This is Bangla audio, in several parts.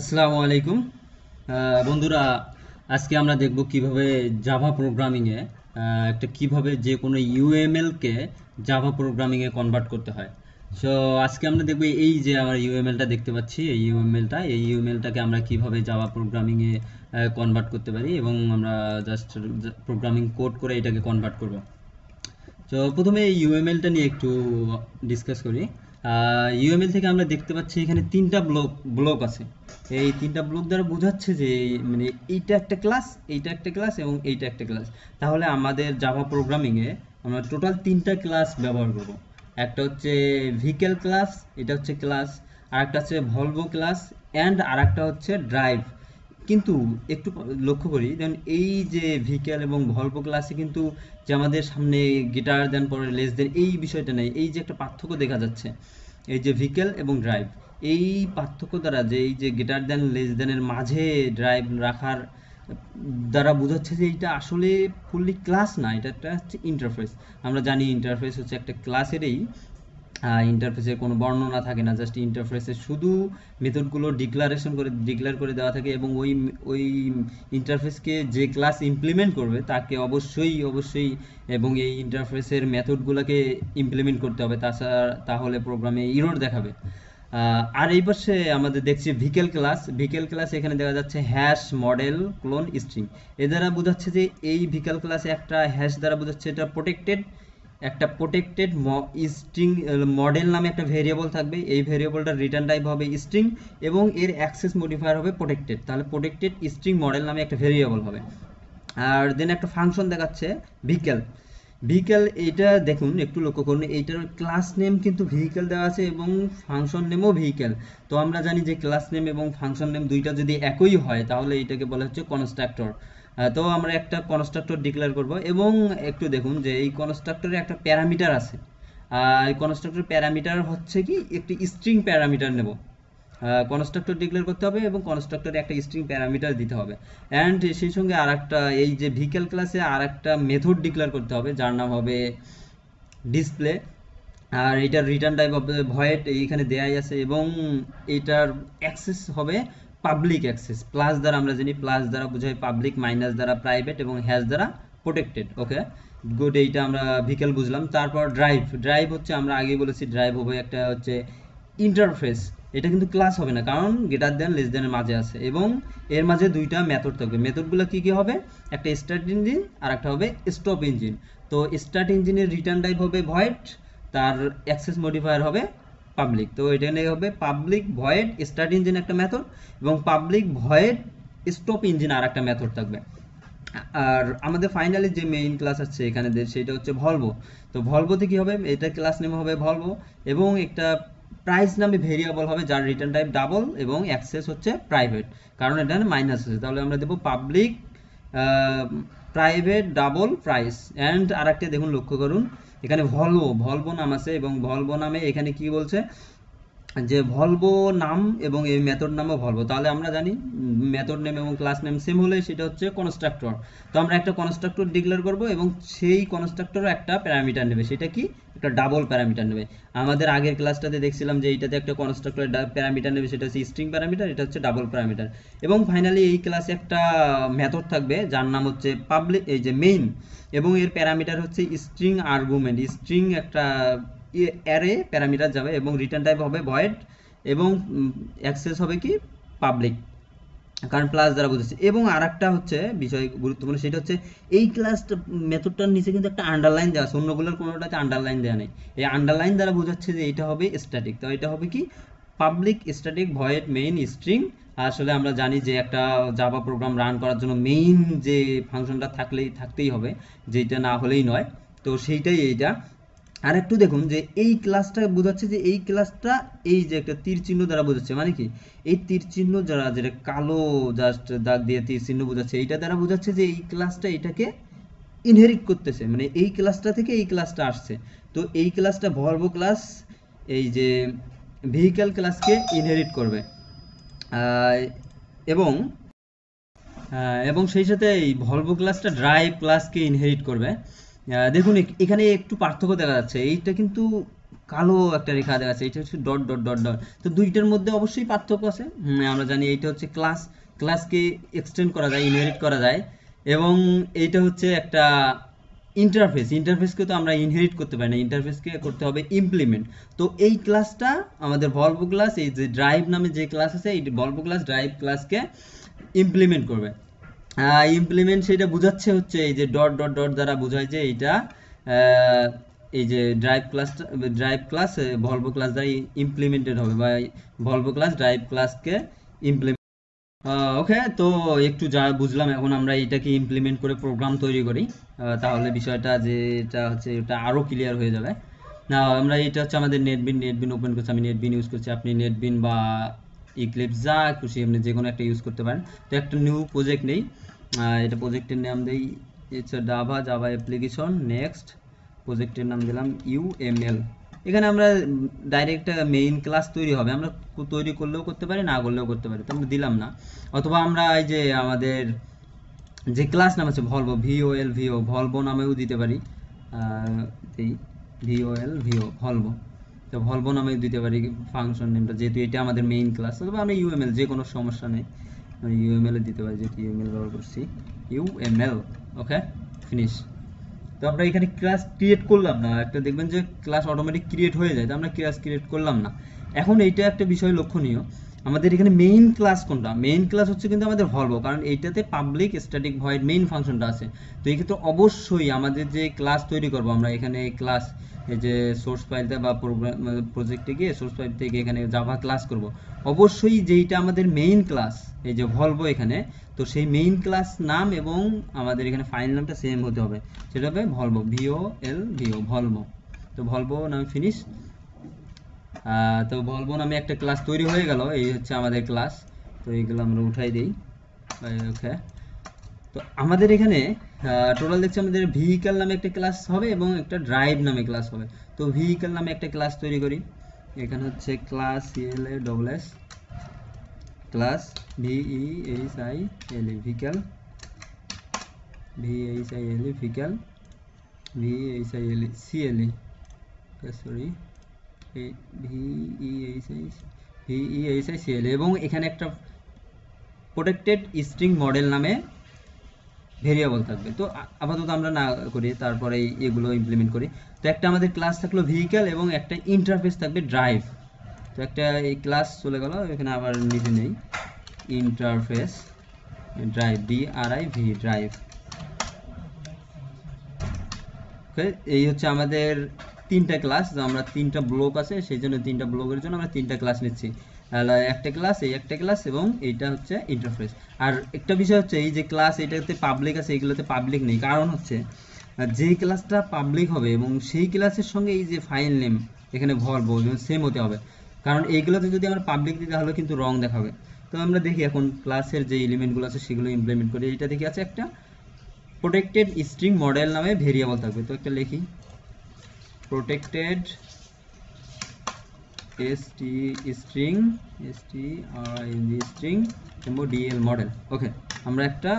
আসসালামু আলাইকুম বন্ধুরা আজকে আমরা দেখব কিভাবে জাভা প্রোগ্রামিংয়ে একটা কিভাবে যে কোনো ইউএমএলকে জাভা প্রোগ্রামিংয়ে কনভার্ট করতে হয় সো আজকে আমরা দেখব এই যে আমরা ইউএমএলটা দেখতে পাচ্ছি এই ইউএমএলটা এই ইউএমএলটাকে আমরা কিভাবে জাভা প্রোগ্রামিংয়ে কনভার্ট করতে পারি এবং আমরা জাস্ট প্রোগ্রামিং কোড করে এটাকে কনভার্ট করব তো প্রথমে এই ইউএমএলটা নিয়ে একটু ডিসকাস করি ইউএমএল থেকে আমরা দেখতে পাচ্ছি এখানে তিনটা ব্লক ব্লক আছে এই তিনটা ব্লক দ্বারা বোঝাচ্ছে যে মানে এইটা একটা ক্লাস এইটা একটা ক্লাস এবং এইটা একটা ক্লাস তাহলে আমাদের জাভা প্রোগ্রামিংয়ে আমরা টোটাল তিনটা ক্লাস ব্যবহার করব একটা হচ্ছে ভেহিকেল ক্লাস এটা হচ্ছে ক্লাস আর একটা হচ্ছে ভলভো ক্লাস অ্যান্ড আর একটা হচ্ছে ড্রাইভ কিন্তু একটু লক্ষ্য করি দেন এই যে ভিকেল এবং ভলভো ক্লাসে কিন্তু যে আমাদের সামনে গিটার দেন পরে লেস দেন এই বিষয়টা নেই এই যে একটা পার্থক্য দেখা যাচ্ছে এই যে ভিকেল এবং ড্রাইভ এই পার্থক্য দ্বারা যে এই যে গিটার দেন লেস দেনের মাঝে ড্রাইভ রাখার দ্বারা বোঝাচ্ছে যে এটা আসলে ফুললি ক্লাস না এটা একটা হচ্ছে ইন্টারফেস আমরা জানি ইন্টারফেস হচ্ছে একটা ক্লাসেরই ইন্টারফেসের কোনো বর্ণনা থাকে না জাস্ট ইন্টারফেসে শুধু মেথডগুলো ডিক্লারেশন করে ডিক্লেয়ার করে দেওয়া থাকে এবং ওই ওই ইন্টারফেসকে যে ক্লাস ইমপ্লিমেন্ট করবে তাকে অবশ্যই অবশ্যই এবং এই ইন্টারফেসের মেথডগুলোকে ইমপ্লিমেন্ট করতে হবে তাছাড়া তাহলে প্রোগ্রামে ইরোর দেখাবে আর এই পাশে আমাদের দেখছি ভিকেল ক্লাস ভিকেল ক্লাস এখানে দেখা যাচ্ছে হ্যাশ মডেল ক্লোন স্ট্রিং এ দ্বারা বোঝাচ্ছে যে এই ভিকেল ক্লাস একটা হ্যাশ দ্বারা বোঝাচ্ছে এটা প্রোটেক্টেড একটা প্রোটেক্টেড স্ট্রিং মডেল নামে একটা ভেরিয়েবল থাকবে এই ভেরিয়েবলটা রিটার্ন টাইপ হবে স্ট্রিং এবং এর অ্যাক্সেস মডিফায়ার হবে প্রোটেক্টেড তাহলে প্রোটেক্টেড স্ট্রিং মডেল নামে একটা ভেরিয়েবল হবে আর দেন একটা ফাংশন দেখাচ্ছে ভিকেল ভিকেল এটা দেখুন একটু লক্ষ্য করুন এইটার ক্লাস নেম কিন্তু ভিকেল দেওয়া আছে এবং ফাংশন নেমও ভিকেল তো আমরা জানি যে ক্লাস নেম এবং ফাংশন নেম দুইটা যদি একই হয় তাহলে এটাকে বলা হচ্ছে কনস্ট্রাক্টর তো আমরা একটা কনস্ট্রাক্টর ডিক্লেয়ার করব এবং একটু দেখুন যে এই কনস্ট্রাক্টরে একটা প্যারামিটার আছে আর কনস্ট্রাক্টর প্যারামিটার হচ্ছে কি একটি স্ট্রিং প্যারামিটার নেব কনস্ট্রাক্টর ডিক্লেয়ার করতে হবে এবং কনস্ট্রাক্টরে একটা স্ট্রিং প্যারামিটার দিতে হবে অ্যান্ড সেই সঙ্গে আর এই যে ভিকেল ক্লাসে আর মেথড ডিক্লেয়ার করতে হবে যার নাম হবে ডিসপ্লে আর এটার রিটার্ন টাইপ হবে ভয়েট এইখানে দেয়াই আছে এবং এটার অ্যাক্সেস হবে পাবলিক অ্যাক্সেস প্লাস দ্বারা আমরা জানি প্লাস দ্বারা বোঝাই পাবলিক মাইনাস দ্বারা প্রাইভেট এবং হ্যাজ দ্বারা প্রোটেক্টেড ওকে গুড এইটা আমরা ভিকেল বুঝলাম তারপর ড্রাইভ ড্রাইভ হচ্ছে আমরা আগে বলেছি ড্রাইভ হবে একটা হচ্ছে ইন্টারফেস এটা কিন্তু ক্লাস হবে না কারণ গেটার দেন লেস দেনের মাঝে আছে এবং এর মাঝে দুইটা মেথড থাকবে মেথডগুলো কি কি হবে একটা স্টার্ট ইঞ্জিন আর একটা হবে স্টপ ইঞ্জিন তো স্টার্ট ইঞ্জিনের রিটার্ন ড্রাইভ হবে ভয়েড তার অ্যাক্সেস মডিফায়ার হবে পাবলিক তো এটা নিয়ে হবে পাবলিক ভয়েড স্টার্ট ইঞ্জিন একটা মেথড এবং পাবলিক ভয়েড স্টপ ইঞ্জিন আর একটা মেথড থাকবে আর আমাদের ফাইনালি যে মেইন ক্লাস আছে এখানে সেটা হচ্ছে ভলভো তো ভলভোতে কী হবে এটা ক্লাস নেম হবে ভলভো এবং একটা প্রাইস নামে ভেরিয়েবল হবে যার রিটার্ন টাইপ ডাবল এবং অ্যাক্সেস হচ্ছে প্রাইভেট কারণ এটা মাইনাস আছে তাহলে আমরা দেবো public private double price and আর একটা দেখুন লক্ষ্য করুন এখানে ভলভো ভলভো নাম আছে এবং ভলভো নামে এখানে কি বলছে যে ভলভো নাম এবং এই মেথড নামও ভলভো তাহলে আমরা জানি মেথড নেম এবং ক্লাস নেম সেম হলে সেটা হচ্ছে কনস্ট্রাক্টর তো আমরা একটা কনস্ট্রাক্টর ডিক্লেয়ার করব এবং সেই কনস্ট্রাক্টরও একটা প্যারামিটার নেবে সেটা কি একটা ডাবল প্যারামিটার নেবে আমাদের আগের ক্লাসটাতে দেখছিলাম যে এইটাতে একটা কনস্ট্রাক্টর প্যারামিটার নেবে সেটা হচ্ছে স্ট্রিং প্যারামিটার এটা হচ্ছে ডাবল প্যারামিটার এবং ফাইনালি এই ক্লাসে একটা মেথড থাকবে যার নাম হচ্ছে পাবলিক এই যে মেইন এবং এর প্যারামিটার হচ্ছে স্ট্রিং আর্গুমেন্ট স্ট্রিং একটা অ্যারে প্যারামিটার যাবে এবং রিটার্ন টাইপ হবে ভয়েড এবং অ্যাক্সেস হবে কি পাবলিক কারণ প্লাস দ্বারা বুঝেছি এবং আর একটা হচ্ছে বিষয় গুরুত্বপূর্ণ সেটা হচ্ছে এই ক্লাস মেথডটার নিচে কিন্তু একটা আন্ডারলাইন দেওয়া আছে অন্যগুলোর কোনোটাতে আন্ডারলাইন দেওয়া নেই এই আন্ডারলাইন দ্বারা বোঝাচ্ছে যে এটা হবে স্ট্যাটিক তো এটা হবে কি public static void main string আসলে আমরা জানি যে একটা জাভা প্রোগ্রাম রান করার জন্য মেইন যে ফাংশনটা থাকলেই থাকতেই হবে যেটা না হলেই নয় তো সেইটাই এইটা আর একটু দেখুন যে এই ক্লাসটা বোঝাচ্ছে যে এই ক্লাসটা এই যে একটা তীর চিহ্ন দ্বারা বোঝাচ্ছে মানে কি এই তীর চিহ্ন যারা যেটা কালো জাস্ট দাগ দিয়ে তীর চিহ্ন বোঝাচ্ছে এইটা দ্বারা বোঝাচ্ছে যে এই ক্লাসটা এটাকে ইনহেরিট করতেছে মানে এই ক্লাসটা থেকে এই ক্লাসটা আসছে তো এই ক্লাসটা ভলভো ক্লাস এই যে ভেহিক্যাল ক্লাসকে ইনহেরিট করবে এবং এবং সেই সাথে এই ভলভো ক্লাসটা ড্রাইভ ক্লাসকে ইনহেরিট করবে দেখুন এখানে একটু পার্থক্য দেখা যাচ্ছে এইটা কিন্তু কালো একটা রেখা দেখা যাচ্ছে এটা হচ্ছে ডট ডট ডট ডট তো দুইটার মধ্যে অবশ্যই পার্থক্য আছে আমরা জানি এইটা হচ্ছে ক্লাস ক্লাসকে এক্সটেন্ড করা যায় ইনহেরিট করা যায় এবং এইটা হচ্ছে একটা ইন্টারফেস ইন্টারফেসকে তো আমরা ইনহেরিট করতে পারি না ইন্টারফেসকে করতে হবে ইমপ্লিমেন্ট তো এই ক্লাসটা আমাদের ভলভো ক্লাস এই যে ড্রাইভ নামে যে ক্লাস আছে এই ভলভো ক্লাস ড্রাইভ ক্লাসকে ইমপ্লিমেন্ট করবে ইমপ্লিমেন্ট সেটা বোঝাচ্ছে হচ্ছে এই যে ডট ডট ডট দ্বারা বোঝায় যে এটা এই যে drive class drive class Volvo class দ্বারা ইমপ্লিমেন্টেড হবে বা ভলভো ক্লাস ড্রাইভ ক্লাসকে ইমপ্লিমেন্ট ওকে তো একটু যা বুঝলাম এখন আমরা এটাকে ইমপ্লিমেন্ট করে প্রোগ্রাম তৈরি করি তাহলে বিষয়টা যে এটা হচ্ছে এটা আরও ক্লিয়ার হয়ে যাবে না আমরা এটা হচ্ছে আমাদের নেটবিন নেটবিন ওপেন করছি আমি নেটবিন ইউজ করছি আপনি নেটবিন বা ইক্লিপ যা খুশি আপনি যে কোনো একটা ইউজ করতে পারেন তো একটা নিউ প্রজেক্ট নেই এটা প্রজেক্টের নাম দেই it's Java Java application next প্রজেক্টের নাম দিলাম এল এখানে আমরা ডাইরেক্ট মেইন ক্লাস তৈরি হবে আমরা তৈরি করলেও করতে পারি না করলেও করতে পারি তো আমরা দিলাম না অথবা আমরা এই যে আমাদের যে ক্লাস নাম আছে ভলভো এল ভিও ভলভো নামেও দিতে পারি এই এল ভিও ভলভো তো ভলভো নামে দিতে পারি ফাংশন নেমটা যেহেতু এটা আমাদের মেইন ক্লাস অথবা এম ইউএমএল যে কোনো সমস্যা নেই এল এ দিতে পারি যেহেতু ইউএমএল ব্যবহার করছি ইউএমএল ওকে ফিনিশ তো আমরা এখানে ক্লাস ক্রিয়েট করলাম না একটা দেখবেন যে ক্লাস অটোমেটিক ক্রিয়েট হয়ে যায় তো আমরা ক্লাস ক্রিয়েট করলাম না এখন এইটা একটা বিষয় লক্ষণীয় আমাদের এখানে মেইন ক্লাস কোনটা মেইন ক্লাস হচ্ছে কিন্তু আমাদের ভলভো কারণ এইটাতে পাবলিক স্ট্যাটিক ভয়েড মেইন ফাংশনটা আছে তো এই ক্ষেত্রে অবশ্যই আমাদের যে ক্লাস তৈরি করব আমরা এখানে ক্লাস এই যে সোর্স ফাইলটা বা প্রোগ্রাম প্রজেক্টে মানে গিয়ে সোর্স ফাইল থেকে এখানে জাভা ক্লাস করব অবশ্যই যেইটা আমাদের মেইন ক্লাস এই যে ভলভো এখানে তো সেই মেইন ক্লাস নাম এবং আমাদের এখানে ফাইল নামটা সেম হতে হবে সেটা হবে Volvo V O L V O Volvo তো ভলভো নাম ফিনিশ তো বলবো আমি একটা ক্লাস তৈরি হয়ে গেল এই হচ্ছে আমাদের ক্লাস তো এইগুলো আমরা উঠাই দিই ওকে তো আমাদের এখানে টোটাল দেখছি আমাদের ভেহিক্যাল নামে একটা ক্লাস হবে এবং একটা ড্রাইভ নামে ক্লাস হবে তো ভেহিক্যাল নামে একটা ক্লাস তৈরি করি এখানে হচ্ছে class L A double S class V E H I L E V H I L E V H I L C L E sorry V E H I C L e e এবং এখানে একটা প্রোটেক্টেড স্ট্রিং মডেল নামে ভেরিয়েবল থাকবে তো আপাতত আমরা না করি তারপরে এগুলো ইমপ্লিমেন্ট করি তো একটা আমাদের ক্লাস থাকলো ভেহিক্যাল এবং একটা ইন্টারফেস থাকবে ড্রাইভ তো একটা এই ক্লাস চলে গেল এখানে আবার নিজে নেই interface drive D R I V drive এই হচ্ছে আমাদের তিনটা ক্লাস আমরা তিনটা ব্লক আছে সেই জন্য তিনটা ব্লকের জন্য আমরা তিনটা ক্লাস নিচ্ছি একটা ক্লাস এই একটা ক্লাস এবং এইটা হচ্ছে ইন্টারফেস আর একটা বিষয় হচ্ছে এই যে ক্লাস এটাতে পাবলিক আছে এইগুলোতে পাবলিক নেই কারণ হচ্ছে যেই ক্লাসটা পাবলিক হবে এবং সেই ক্লাসের সঙ্গে এই যে ফাইল নেম এখানে ভরবো সেম হতে হবে কারণ এইগুলোতে যদি আমরা পাবলিক দিই তাহলে কিন্তু রং দেখাবে তো আমরা দেখি এখন ক্লাসের যে এলিমেন্টগুলো আছে সেগুলো ইমপ্লিমেন্ট করি এইটা দেখি আছে একটা প্রোটেক্টেড স্ট্রিং মডেল নামে ভেরিয়েবল থাকবে তো একটা লিখি protected st string string string dl model okay আমরা একটা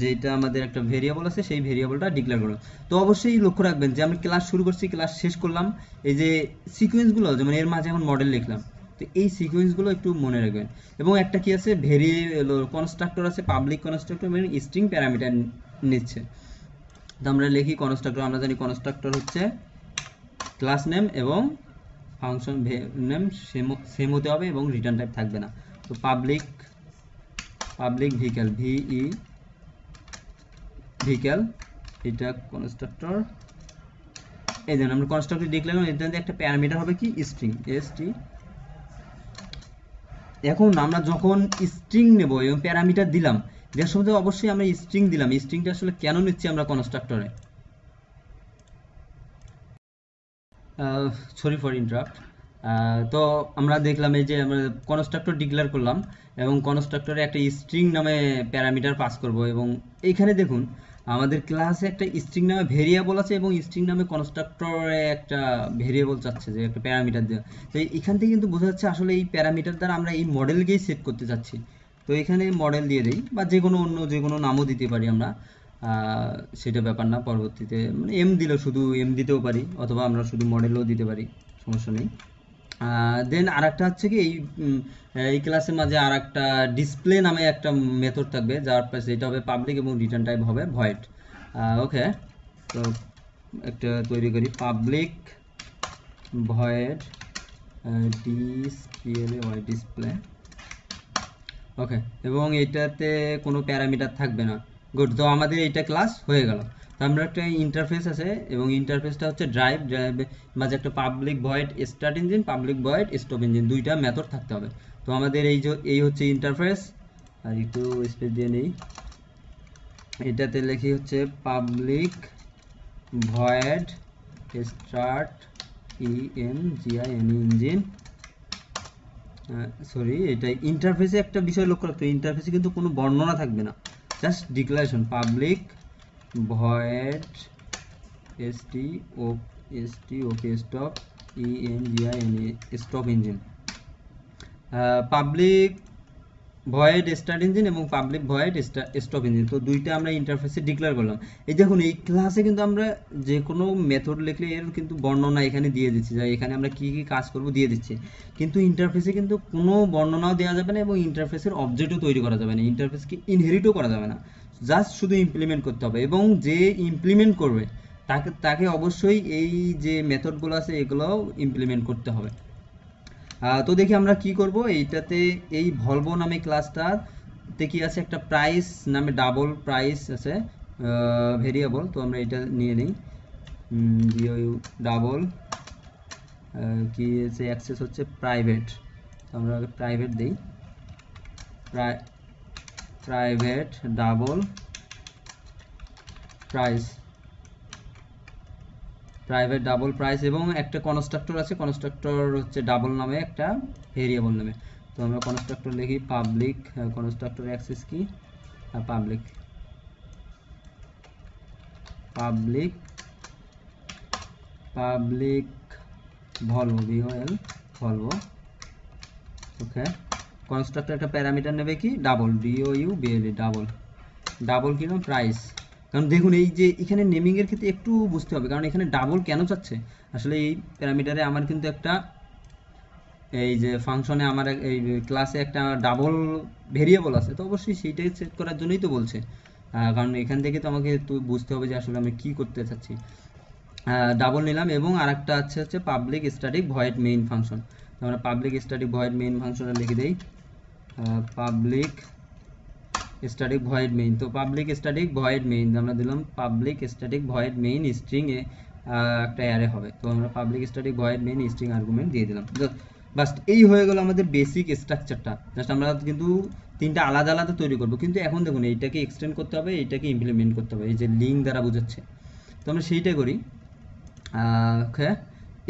যেটা আমাদের একটা ভেরিয়েবল আছে সেই ভেরিয়েবলটা ডিক্লেয়ার করলাম তো অবশ্যই লক্ষ্য রাখবেন যে আমি ক্লাস শুরু করছি ক্লাস শেষ করলাম এই যে সিকোয়েন্সগুলো যেমন এর মাঝে এখন মডেল লিখলাম তো এই সিকোয়েন্সগুলো একটু মনে রাখবেন এবং একটা কি আছে ভেরিয়েল কনস্ট্রাক্টর আছে পাবলিক কনস্ট্রাক্টর মানে স্ট্রিং প্যারামিটার নিচ্ছে তো আমরা লিখি কনস্ট্রাক্টর আমরা জানি কনস্ট্রাক্টর হচ্ছে ক্লাস নেম এবং ফাংশন নেম সেম সেম হতে হবে এবং রিটার্ন টাইপ থাকবে না তো পাবলিক পাবলিক ভিকেল ভিই ভিকেল এটা কনস্ট্রাক্টর এই যেন আমরা কনস্ট্রাক্টর দেখলাম এটা এর একটা প্যারামিটার হবে কি স্ট্রিং এস টি এখন আমরা যখন স্ট্রিং নেব এবং প্যারামিটার দিলাম যে সময় অবশ্যই আমরা স্ট্রিং দিলাম স্ট্রিংটা আসলে কেন নিচ্ছি আমরা কনস্ট্রাক্টরে সরি ফর ইন্টারাপ্ট তো আমরা দেখলাম এই যে আমরা কনস্ট্রাক্টর ডিক্লেয়ার করলাম এবং কনস্ট্রাক্টরে একটা স্ট্রিং নামে প্যারামিটার পাস করব এবং এইখানে দেখুন আমাদের ক্লাসে একটা স্ট্রিং নামে ভেরিয়েবল আছে এবং স্ট্রিং নামে কনস্ট্রাক্টরে একটা ভেরিয়েবল চাচ্ছে যে একটা প্যারামিটার দেওয়া তো এখান থেকে কিন্তু বোঝা যাচ্ছে আসলে এই প্যারামিটার দ্বারা আমরা এই মডেলকেই সেট করতে চাচ্ছি তো এখানে মডেল দিয়ে দিই বা যে কোনো অন্য যে কোনো নামও দিতে পারি আমরা সেটা ব্যাপার না পরবর্তীতে মানে এম দিলেও শুধু এম দিতেও পারি অথবা আমরা শুধু মডেলও দিতে পারি সমস্যা নেই দেন আর একটা হচ্ছে কি এই এই ক্লাসের মাঝে আর একটা ডিসপ্লে নামে একটা মেথড থাকবে যার পাশে এটা হবে পাবলিক এবং রিটার্ন টাইপ হবে ভয়েড ওকে তো একটা তৈরি করি public void display display okay এবং এটাতে কোনো প্যারামিটার থাকবে না গুড তো আমাদের এইটা ক্লাস হয়ে গেল তো আমরা একটা ইন্টারফেস আছে এবং ইন্টারফেসটা হচ্ছে ড্রাইভ ড্রাইভ মাঝে একটা public void start engine public void stop engine দুইটা মেথড থাকতে হবে তো আমাদের এই যে এই হচ্ছে ইন্টারফেস আর একটু স্পেস দিয়ে নেই এটাতে লেখি হচ্ছে public void start G I N engine sorry এটা ইন্টারফেসে একটা বিষয় লক্ষ্য রাখতে ইন্টারফেসে কিন্তু কোনো বর্ণনা থাকবে না just declaration public void st okay stop engine stop engine uh, public void start engine এবং পাবলিক ভয়েড স্টপ ইঞ্জিন তো দুইটা আমরা ইন্টারফেসে ডিক্লেয়ার করলাম এই দেখুন এই ক্লাসে কিন্তু আমরা যে কোনো মেথড লিখলে এর কিন্তু বর্ণনা এখানে দিয়ে দিচ্ছি যা এখানে আমরা কী কী কাজ করব দিয়ে দিচ্ছি কিন্তু ইন্টারফেসে কিন্তু কোনো বর্ণনাও দেওয়া যাবে না এবং ইন্টারফেসের অবজেক্টও তৈরি করা যাবে না ইন্টারফেসকে ইনহেরিটও করা যাবে না জাস্ট শুধু ইমপ্লিমেন্ট করতে হবে এবং যে ইমপ্লিমেন্ট করবে তাকে তাকে অবশ্যই এই যে মেথডগুলো আছে এগুলোও ইমপ্লিমেন্ট করতে হবে তো দেখি আমরা কি করব এইটাতে এই ভলভো নামে ক্লাসটাতে কি আছে একটা প্রাইস নামে ডাবল প্রাইস আছে ভেরিয়েবল তো আমরা এটা নিয়ে নিই জিও ইউ ডাবল কি আছে অ্যাক্সেস হচ্ছে প্রাইভেট তো আমরা প্রাইভেট দিই private double price private double price এবং একটা কনস্ট্রাক্টর আছে কনস্ট্রাক্টর হচ্ছে ডাবল নামে একটা ভেরিয়েবল নামে তো আমরা কনস্ট্রাক্টর লিখি পাবলিক কনস্ট্রাক্টর অ্যাক্সেস কি public public public Volvo V O L Volvo okay constructor একটা প্যারামিটার নেবে কি double D O U B L E double double কিরকম প্রাইস কারণ দেখুন এই যে এখানে নেমিংয়ের ক্ষেত্রে একটু বুঝতে হবে কারণ এখানে ডাবল কেন চাচ্ছে আসলে এই প্যারামিটারে আমার কিন্তু একটা এই যে ফাংশনে আমার এই ক্লাসে একটা ডাবল ভেরিয়েবল আছে তো অবশ্যই সেইটাই সেট করার জন্যই তো বলছে কারণ এখান থেকে তো আমাকে একটু বুঝতে হবে যে আসলে আমি কি করতে চাচ্ছি ডাবল নিলাম এবং একটা আছে হচ্ছে public static void main function আমরা পাবলিক স্টাডি ভয়েড মেইন ফাংশনটা লিখে দিই পাবলিক স্ট্যাটিক ভয়েড মেইন তো পাবলিক স্ট্যাটিক ভয়েড মেইন আমরা দিলাম পাবলিক স্ট্যাটিক ভয়েড মেইন স্ট্রিংয়ে একটা অ্যারে হবে তো আমরা public static void main string argument দিয়ে দিলাম বাস্ট এই হয়ে গেল আমাদের বেসিক স্ট্রাকচারটা জাস্ট আমরা কিন্তু তিনটা আলাদা আলাদা তৈরি করবো কিন্তু এখন দেখুন এইটাকে এক্সটেন্ড করতে হবে এইটাকে ইমপ্লিমেন্ট করতে হবে এই যে লিঙ্ক দ্বারা বোঝাচ্ছে তো আমরা সেইটাই করি ওকে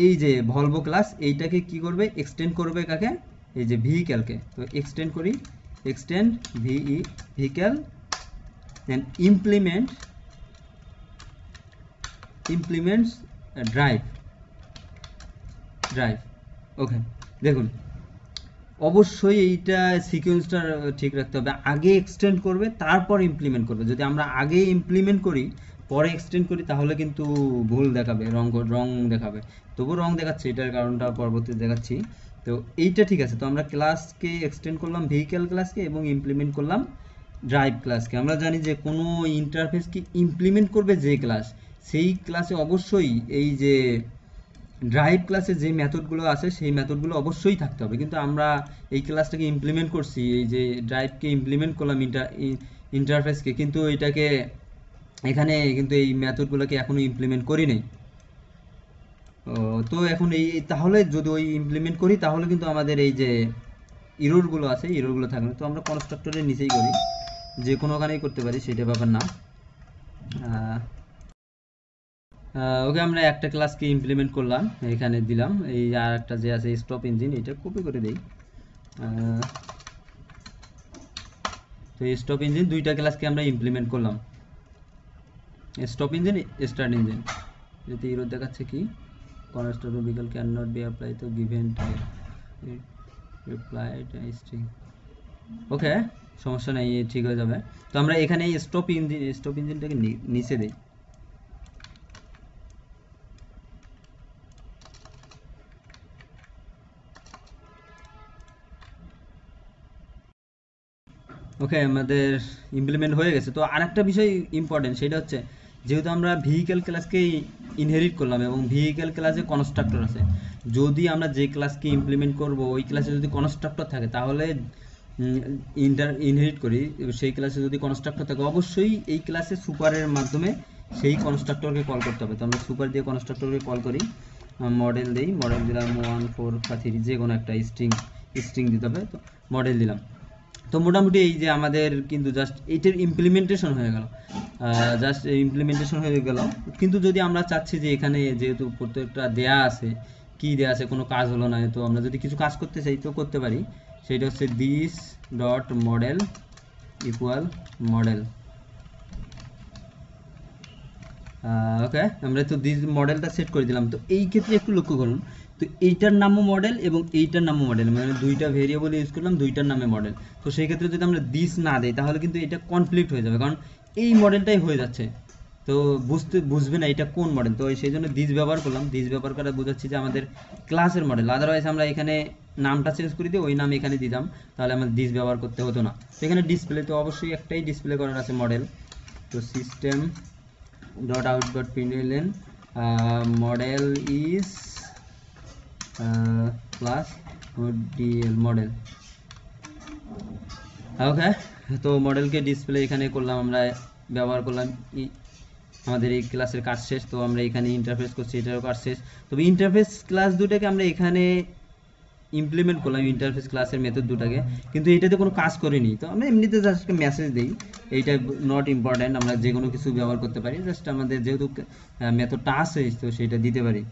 এই যে ভলভো ক্লাস এইটাকে কি করবে এক্সটেন্ড করবে কাকে এই যে ভেহিক্যালকে তো এক্সটেন্ড করি extend VE vehicle then implement implements uh, drive drive ওকে দেখুন অবশ্যই এইটা সিকোয়েন্সটা ঠিক রাখতে হবে আগে এক্সটেন্ড করবে তারপর ইমপ্লিমেন্ট করবে যদি আমরা আগে ইমপ্লিমেন্ট করি পরে এক্সটেন্ড করি তাহলে কিন্তু ভুল দেখাবে রং রং দেখাবে তবু রং দেখাচ্ছে এটার কারণটা পরবর্তীতে দেখাচ্ছি তো এইটা ঠিক আছে তো আমরা ক্লাসকে এক্সটেন্ড করলাম ভেহিক্যাল ক্লাসকে এবং ইমপ্লিমেন্ট করলাম ড্রাইভ ক্লাসকে আমরা জানি যে কোনো ইন্টারফেসকে ইমপ্লিমেন্ট করবে যে ক্লাস সেই ক্লাসে অবশ্যই এই যে ড্রাইভ ক্লাসে যে মেথডগুলো আছে সেই মেথডগুলো অবশ্যই থাকতে হবে কিন্তু আমরা এই ক্লাসটাকে ইমপ্লিমেন্ট করছি এই যে ড্রাইভকে ইমপ্লিমেন্ট করলাম ইন্টার ইন্টারফেসকে কিন্তু এটাকে এখানে কিন্তু এই মেথডগুলোকে এখনও ইমপ্লিমেন্ট করি নেই তো এখন এই তাহলে যদি ওই ইমপ্লিমেন্ট করি তাহলে কিন্তু আমাদের এই যে ইরোরগুলো আছে ইরোরগুলো থাকবে তো আমরা কনস্ট্রাক্টরের নিচেই করি যে কোনো ওখানেই করতে পারি সেটা ব্যাপার না ওকে আমরা একটা ক্লাসকে ইমপ্লিমেন্ট করলাম এখানে দিলাম এই আর একটা যে আছে স্টপ ইঞ্জিন এটা কপি করে দিই তো স্টপ ইঞ্জিন দুইটা ক্লাসকে আমরা ইমপ্লিমেন্ট করলাম স্টপ ইঞ্জিন স্টার্ট ইঞ্জিন যদি ইরোর দেখাচ্ছে কি Constructor cannot be applied to given type. It replied string. Okay. সমস্যা নেই ঠিক হয়ে যাবে তো আমরা এখানে স্টপ ইঞ্জিন স্টপ ইঞ্জিনটাকে নিচে দিই ওকে আমাদের ইমপ্লিমেন্ট হয়ে গেছে তো আরেকটা বিষয় ইম্পর্টেন্ট সেটা হচ্ছে যেহেতু আমরা ভেহিকেল ক্লাসকেই ইনহেরিট করলাম এবং ভেহিকেল ক্লাসে কনস্ট্রাক্টর আছে যদি আমরা যে ক্লাসকে ইমপ্লিমেন্ট করব ওই ক্লাসে যদি কনস্ট্রাক্টর থাকে তাহলে ইন্টার ইনহেরিট করি সেই ক্লাসে যদি কনস্ট্রাক্টর থাকে অবশ্যই এই ক্লাসে সুপারের মাধ্যমে সেই কনস্ট্রাক্টরকে কল করতে হবে তো আমরা সুপার দিয়ে কনস্ট্রাক্টরকে কল করি মডেল দিই মডেল দিলাম ওয়ান ফোর বা থ্রি যে কোনো একটা স্ট্রিং স্ট্রিং দিতে হবে তো মডেল দিলাম তো মোটামুটি এই যে আমাদের কিন্তু জাস্ট এটার ইমপ্লিমেন্টেশন হয়ে গেল জাস্ট ইমপ্লিমেন্টেশন হয়ে গেল কিন্তু যদি আমরা চাচ্ছি যে এখানে যেহেতু প্রত্যেকটা দেয়া আছে কি দেয়া আছে কোনো কাজ হলো না তো আমরা যদি কিছু কাজ করতে চাই তো করতে পারি সেটা হচ্ছে this dot model equal model okay আমরা তো দিস মডেলটা সেট করে দিলাম তো এই ক্ষেত্রে একটু লক্ষ্য করুন তো এইটার নামও মডেল এবং এইটার নামও মডেল মানে দুইটা ভেরিয়েবল ইউজ করলাম দুইটার নামে মডেল তো সেই ক্ষেত্রে যদি আমরা দিস না দিই তাহলে কিন্তু এটা কনফ্লিক্ট হয়ে যাবে কারণ এই মডেলটাই হয়ে যাচ্ছে তো বুঝতে বুঝবে না এটা কোন মডেল তো সেই জন্য দিস ব্যবহার করলাম দিস ব্যবহার করে বোঝাচ্ছি যে আমাদের ক্লাসের মডেল আদারওয়াইজ আমরা এখানে নামটা চেঞ্জ করে দিয়ে ওই নাম এখানে দিতাম তাহলে আমাদের দিস ব্যবহার করতে হতো না তো এখানে ডিসপ্লে তো অবশ্যই একটাই ডিসপ্লে করার আছে মডেল তো system dot out dot print model is class DL model okay তো মডেলকে ডিসপ্লে এখানে করলাম আমরা ব্যবহার করলাম আমাদের এই ক্লাসের কাজ শেষ তো আমরা এখানে ইন্টারফেস করছি এটারও কাজ শেষ তবে ইন্টারফেস ক্লাস দুটাকে আমরা এখানে ইমপ্লিমেন্ট করলাম ইন্টারফেস ক্লাসের মেথড দুটাকে কিন্তু এটাতে কোনো কাজ করিনি তো আমরা এমনিতে জাস্ট মেসেজ দিই এইটা নট ইম্পর্ট্যান্ট আমরা যে কোনো কিছু ব্যবহার করতে পারি জাস্ট আমাদের যেহেতু মেথডটা আছে তো সেটা দিতে পারি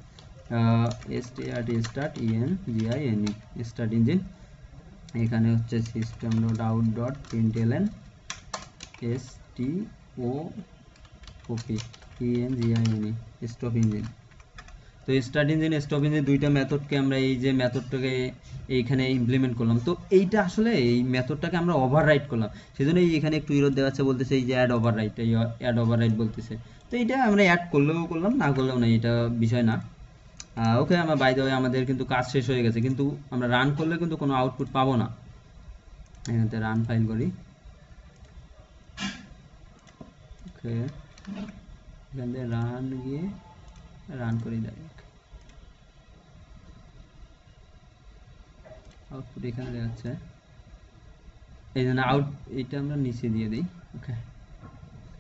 STR start EN GI N E start engine এখানে হচ্ছে system dot out dot println S T O OP EN GI N stop engine তো স্টার্ট ইঞ্জিন স্টপ ইঞ্জিন দুইটা মেথডকে আমরা এই যে মেথডটাকে এইখানে ইমপ্লিমেন্ট করলাম তো এইটা আসলে এই মেথডটাকে আমরা ওভাররাইড করলাম সেই সেজন্য এখানে একটু ইরোধ দেখাচ্ছে বলতেছে এই যে অ্যাড ওভাররাইড এই অ্যাড ওভাররাইড বলতেছে তো এইটা আমরা অ্যাড করলেও করলাম না করলেও না এটা বিষয় না ওকে আমরা বাই দেওয়া আমাদের কিন্তু কাজ শেষ হয়ে গেছে কিন্তু আমরা রান করলে কিন্তু কোনো আউটপুট পাবো না এখানে রান ফাইল করি ওকে এখান থেকে রান গিয়ে রান করি দেয় আউটপুট এখানে দেখাচ্ছে এই জন্য আউট এটা আমরা নিচে দিয়ে দিই ওকে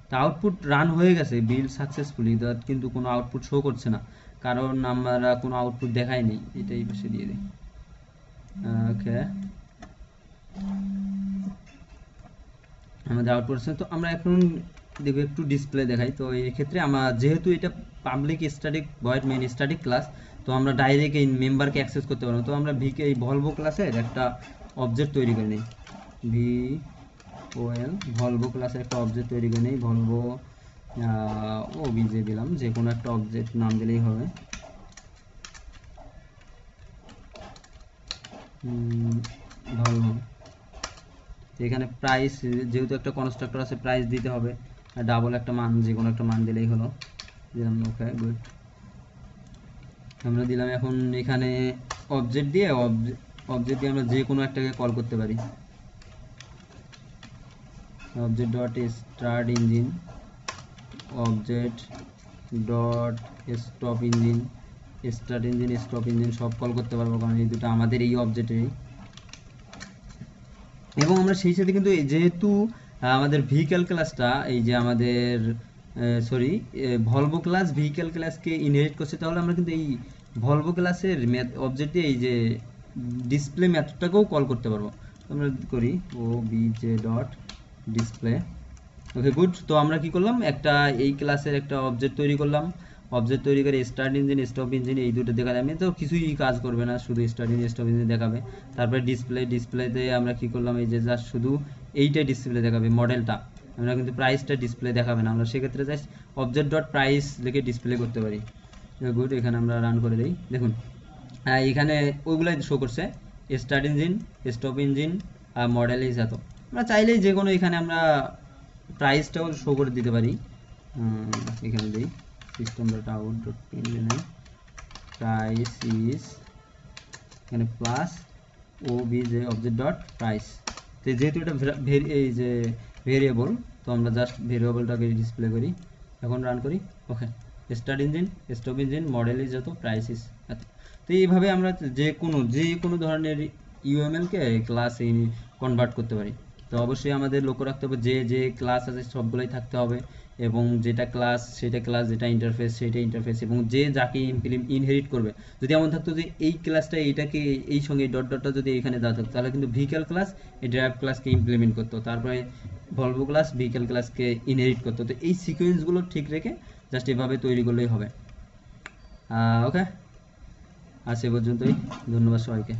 তা আউটপুট রান হয়ে গেছে বিল সাকসেসফুলি কিন্তু কোনো আউটপুট শো করছে না কারণ আমরা কোনো আউটপুট দেখাইনি এটা এই পাশে দিয়ে দিই ওকে আমাদের আউটপুট আছে তো আমরা এখন দেখবে একটু ডিসপ্লে দেখাই তো এই ক্ষেত্রে আমরা যেহেতু এটা public static void main static class তো আমরা ডাইরেক্ট এই মেম্বারকে অ্যাক্সেস করতে পারবো তো আমরা ভিকে এই ভলভো ক্লাসের একটা অবজেক্ট তৈরি করে নিই ভি ওয়েল ভলভো ক্লাসের একটা অবজেক্ট তৈরি করে নিই ভলভো ওবিজে দিলাম যে কোনো একটা অবজেক্ট নাম দিলেই হবে এখানে প্রাইস যেহেতু একটা কনস্ট্রাক্টর আছে প্রাইস দিতে হবে ডাবল একটা মান যে কোনো একটা মান দিলেই হলো দিলাম ওকে গুড আমরা দিলাম এখন এখানে অবজেক্ট দিয়ে অবজেক্ট দিয়ে আমরা যে কোনো একটাকে কল করতে পারি object dot start engine object dot stop engine start engine stop engine সব কল করতে পারবো কারণ এই দুটো আমাদের এই অবজেক্টেরই এবং আমরা সেই সাথে কিন্তু যেহেতু আমাদের ভেহিক্যাল ক্লাসটা এই যে আমাদের সরি ভলভো ক্লাস ভেহিক্যাল ক্লাসকে ইনহেরিট করছে তাহলে আমরা কিন্তু এই ভলভো ক্লাসের ম্যাথ অবজেক্টে এই যে ডিসপ্লে ম্যাথটাকেও কল করতে পারবো আমরা করি O B J dot display okay good তো আমরা কি করলাম একটা এই ক্লাসের একটা অবজেক্ট তৈরি করলাম অবজেক্ট তৈরি করে স্টার্ট ইঞ্জিন স্টপ ইঞ্জিন এই দুটো দেখা যাবে তো কিছুই কাজ করবে না শুধু স্টার্ট ইঞ্জিন স্টপ ইঞ্জিন দেখাবে তারপরে ডিসপ্লে ডিসপ্লেতে আমরা কি করলাম এই যে জাস্ট শুধু এইটা ডিসপ্লে দেখাবে মডেলটা আমরা কিন্তু প্রাইসটা ডিসপ্লে দেখাবে না আমরা সেক্ষেত্রে জাস্ট অবজেক্ট ডট প্রাইস লিখে ডিসপ্লে করতে পারি গুড এখানে আমরা রান করে দিই দেখুন এখানে ওইগুলাই শো করছে স্টার্ট ইঞ্জিন স্টপ ইঞ্জিন আর মডেল হিসাব আমরা চাইলেই যে কোনো এখানে আমরা প্রাইসটাও শো করে দিতে পারি এখানে দিই system dot out dot price is এখানে plus O B J object dot price তো যেহেতু এটা এই যে ভেরিয়েবল তো আমরা জাস্ট ভেরিয়েবলটাকে ডিসপ্লে করি এখন রান করি okay start engine stop engine model is যত প্রাইস ইজ তো এইভাবে আমরা যে কোনো যে কোনো ধরনের ইউএমএলকে ক্লাসে কনভার্ট করতে পারি তো অবশ্যই আমাদের লক্ষ্য রাখতে হবে যে যে ক্লাস আছে সবগুলোই থাকতে হবে এবং যেটা ক্লাস সেটা ক্লাস যেটা ইন্টারফেস সেটা ইন্টারফেস এবং যে যাকে ইনহেরিট করবে যদি এমন থাকতো যে এই ক্লাসটা এইটাকে এই সঙ্গে ডট ডটটা যদি এখানে দেওয়া থাকতো তাহলে কিন্তু ভিকেল ক্লাস এই ড্রাইভ ক্লাসকে ইমপ্লিমেন্ট করতো তারপরে ভলভো ক্লাস ভিকেল ক্লাসকে ইনহেরিট করতো তো এই সিকোয়েন্সগুলো ঠিক রেখে জাস্ট এভাবে তৈরি করলেই হবে ওকে আর সে পর্যন্তই ধন্যবাদ সবাইকে